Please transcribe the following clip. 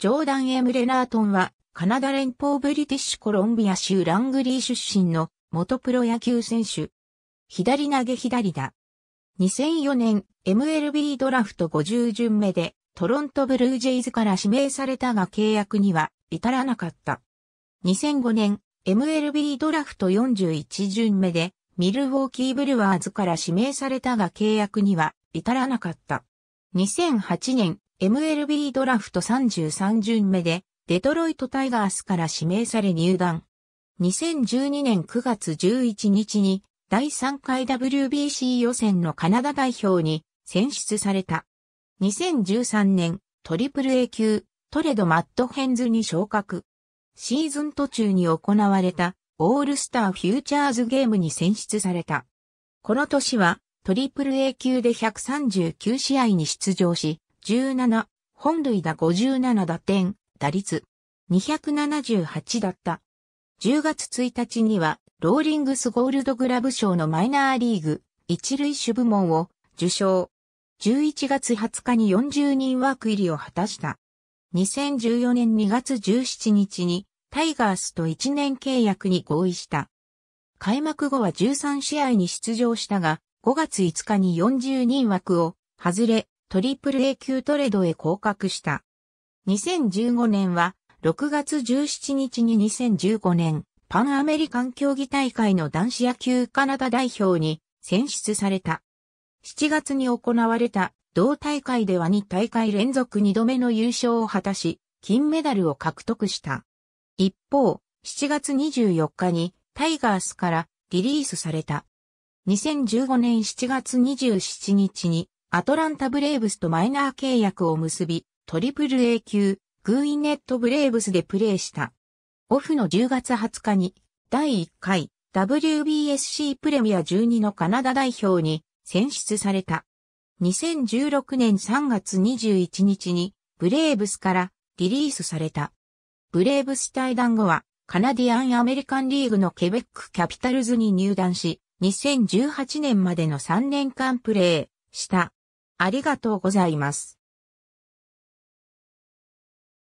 ジョーダン・エム・レナートンは、カナダ連邦ブリティッシュコロンビア州ラングリー出身の元プロ野球選手。左投げ左だ。2004年 MLB ドラフト50巡目でトロントブルージェイズから指名されたが契約には至らなかった。2005年 MLB ドラフト41巡目でミルウォーキーブルワーズから指名されたが契約には至らなかった。2008年 MLB ドラフト33巡目で、デトロイトタイガースから指名され入団。2012年9月11日に、第3回 WBC 予選のカナダ代表に選出された。2013年、トリプル A 級、トレド・マット・ヘンズに昇格。シーズン途中に行われた、オールスター・フューチャーズゲームに選出された。この年は、トリプル A 級で139試合に出場し、17、本塁打57打点、打率278だった。10月1日には、ローリングスゴールドグラブ賞のマイナーリーグ、一塁手部門を受賞。11月20日に40人枠入りを果たした。2014年2月17日にタイガースと1年契約に合意した。開幕後は13試合に出場したが、5月5日に40人枠を外れ、トリプル A 級トレードへ降格した。2015年は6月17日に2015年パンアメリカン競技大会の男子野球カナダ代表に選出された。7月に行われた同大会では2大会連続2度目の優勝を果たし、金メダルを獲得した。一方、7月24日にタイガースからリリースされた。2015年7月27日にアトランタブレーブスとマイナー契約を結び、トリプル A 級、グーイネットブレーブスでプレーした。オフの10月20日に、第1回 WBSC プレミア12のカナダ代表に選出された。2016年3月21日に、ブレーブスからリリースされた。ブレーブス対談後は、カナディアン・アメリカンリーグのケベック・キャピタルズに入団し、2018年までの3年間プレーした。ありがとうございます。